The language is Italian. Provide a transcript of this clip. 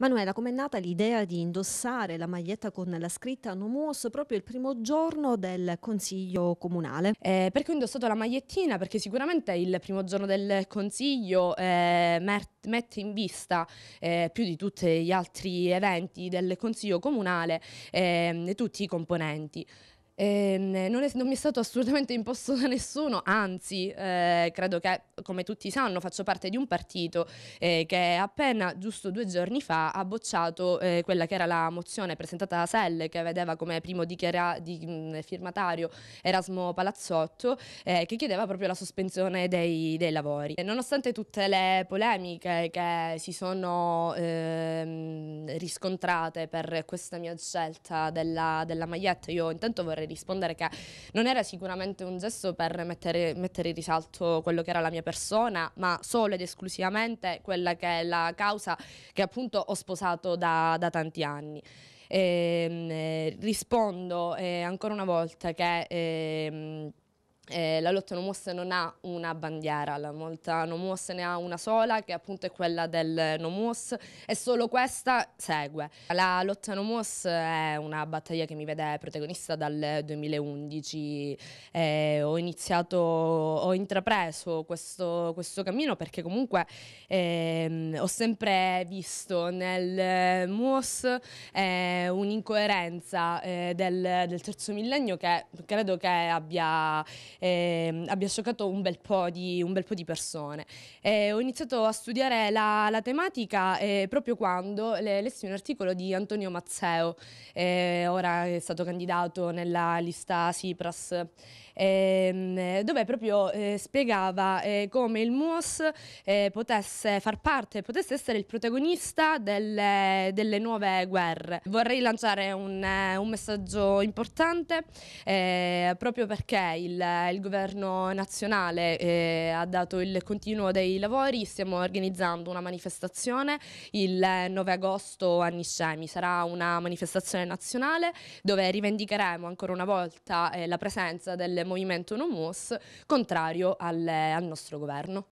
Manuela, com'è nata l'idea di indossare la maglietta con la scritta Nomus proprio il primo giorno del Consiglio Comunale? Eh, perché ho indossato la magliettina? Perché sicuramente il primo giorno del Consiglio eh, mette in vista eh, più di tutti gli altri eventi del Consiglio Comunale ehm, e tutti i componenti. Eh, non, è, non, mi è stato assolutamente imposto da nessuno, anzi eh, credo che come tutti sanno faccio parte di un partito eh, che appena giusto due giorni fa ha bocciato eh, quella che era la mozione presentata da Selle che vedeva come primo dichiara- di, mh, mm, firmatario Erasmo Palazzotto eh, che chiedeva proprio la sospensione dei, dei lavori. E nonostante tutte le polemiche che si sono ehm, riscontrate per questa mia scelta della, della maglietta, io intanto vorrei rispondere che non era sicuramente un gesto per mettere, mettere in risalto quello che era la mia persona, ma solo ed esclusivamente quella che è la causa che appunto ho sposato da, da tanti anni. E, ehm, rispondo eh, ancora una volta che... Eh, eh, la lotta non mossa non ha una bandiera, la lotta non mossa ne ha una sola che appunto è quella del non moss e solo questa segue. La lotta non moss è una battaglia che mi vede protagonista dal 2011, eh, ho iniziato, ho intrapreso questo, questo cammino perché comunque eh, ho sempre visto nel moss eh, un'incoerenza eh, del, del terzo millennio che credo che abbia eh, abbia scioccato un bel po' di, bel po di persone. Eh, ho iniziato a studiare la, la tematica eh, proprio quando le, lessi un articolo di Antonio Mazzeo, eh, ora è stato candidato nella lista Sipras, ehm, dove proprio eh, spiegava come il MUOS potesse far parte, potesse essere il protagonista delle, delle nuove guerre. Vorrei lanciare un, un messaggio importante eh, proprio perché il, Italia il governo nazionale eh, ha dato il continuo dei lavori, stiamo organizzando una manifestazione il 9 agosto a Niscemi, sarà una manifestazione nazionale dove rivendicheremo ancora una volta eh, la presenza del movimento Nomus contrario al, al nostro governo.